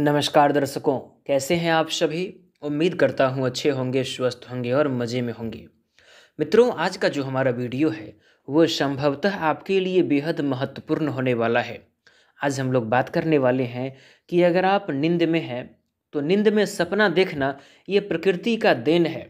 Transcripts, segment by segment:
नमस्कार दर्शकों कैसे हैं आप सभी उम्मीद करता हूं अच्छे होंगे स्वस्थ होंगे और मज़े में होंगे मित्रों आज का जो हमारा वीडियो है वो संभवतः आपके लिए बेहद महत्वपूर्ण होने वाला है आज हम लोग बात करने वाले हैं कि अगर आप नींद में हैं तो नींद में सपना देखना ये प्रकृति का देन है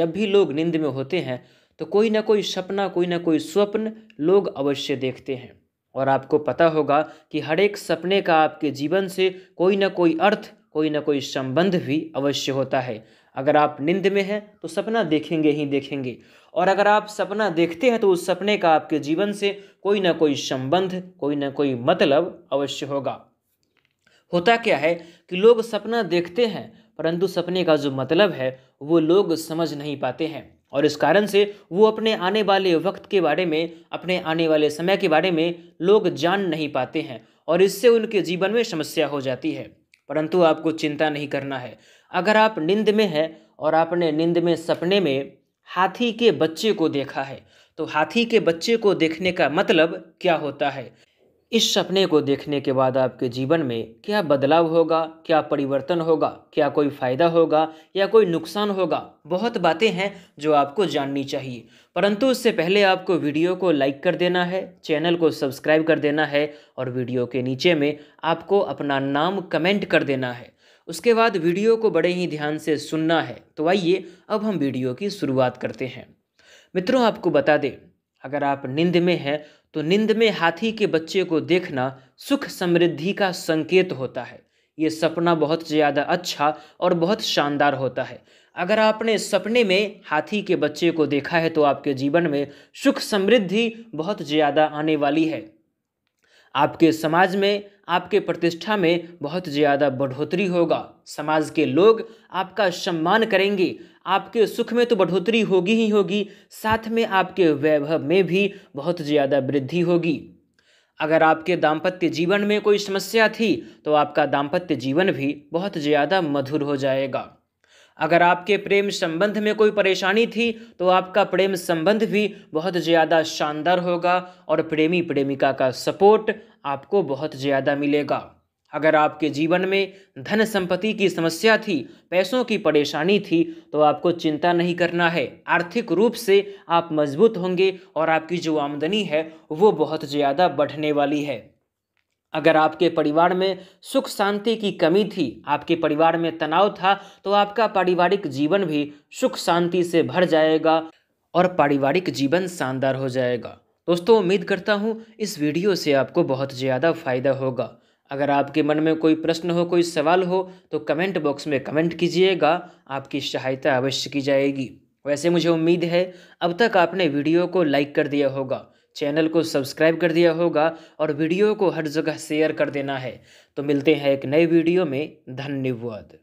जब भी लोग नींद में होते हैं तो कोई ना कोई सपना कोई ना कोई स्वप्न लोग अवश्य देखते हैं और आपको पता होगा कि हर एक सपने का आपके जीवन से कोई ना कोई अर्थ कोई ना कोई संबंध भी अवश्य होता है अगर आप निंद में हैं तो सपना देखेंगे ही देखेंगे और अगर आप सपना देखते हैं तो उस सपने का आपके जीवन से कोई ना कोई संबंध कोई ना कोई मतलब अवश्य होगा होता क्या है कि लोग सपना देखते हैं परंतु सपने का जो मतलब है वो लोग समझ नहीं पाते हैं और इस कारण से वो अपने आने वाले वक्त के बारे में अपने आने वाले समय के बारे में लोग जान नहीं पाते हैं और इससे उनके जीवन में समस्या हो जाती है परंतु आपको चिंता नहीं करना है अगर आप नींद में हैं और आपने नींद में सपने में हाथी के बच्चे को देखा है तो हाथी के बच्चे को देखने का मतलब क्या होता है इस सपने को देखने के बाद आपके जीवन में क्या बदलाव होगा क्या परिवर्तन होगा क्या कोई फ़ायदा होगा या कोई नुकसान होगा बहुत बातें हैं जो आपको जाननी चाहिए परंतु उससे पहले आपको वीडियो को लाइक कर देना है चैनल को सब्सक्राइब कर देना है और वीडियो के नीचे में आपको अपना नाम कमेंट कर देना है उसके बाद वीडियो को बड़े ही ध्यान से सुनना है तो आइए अब हम वीडियो की शुरुआत करते हैं मित्रों आपको बता दें अगर आप निंद में हैं तो निंद में हाथी के बच्चे को देखना सुख समृद्धि का संकेत होता है ये सपना बहुत ज़्यादा अच्छा और बहुत शानदार होता है अगर आपने सपने में हाथी के बच्चे को देखा है तो आपके जीवन में सुख समृद्धि बहुत ज़्यादा आने वाली है आपके समाज में आपके प्रतिष्ठा में बहुत ज़्यादा बढ़ोतरी होगा समाज के लोग आपका सम्मान करेंगे आपके सुख में तो बढ़ोतरी होगी ही होगी साथ में आपके वैभव में भी बहुत ज़्यादा वृद्धि होगी अगर आपके दाम्पत्य जीवन में कोई समस्या थी तो आपका दाम्पत्य जीवन भी बहुत ज़्यादा मधुर हो जाएगा अगर आपके प्रेम संबंध में कोई परेशानी थी तो आपका प्रेम संबंध भी बहुत ज़्यादा शानदार होगा और प्रेमी प्रेमिका का सपोर्ट आपको बहुत ज़्यादा मिलेगा अगर आपके जीवन में धन संपत्ति की समस्या थी पैसों की परेशानी थी तो आपको चिंता नहीं करना है आर्थिक रूप से आप मजबूत होंगे और आपकी जो आमदनी है वो बहुत ज़्यादा बढ़ने वाली है अगर आपके परिवार में सुख शांति की कमी थी आपके परिवार में तनाव था तो आपका पारिवारिक जीवन भी सुख शांति से भर जाएगा और पारिवारिक जीवन शानदार हो जाएगा दोस्तों उम्मीद करता हूँ इस वीडियो से आपको बहुत ज़्यादा फायदा होगा अगर आपके मन में कोई प्रश्न हो कोई सवाल हो तो कमेंट बॉक्स में कमेंट कीजिएगा आपकी सहायता अवश्य की जाएगी वैसे मुझे उम्मीद है अब तक आपने वीडियो को लाइक कर दिया होगा चैनल को सब्सक्राइब कर दिया होगा और वीडियो को हर जगह शेयर कर देना है तो मिलते हैं एक नए वीडियो में धन्यवाद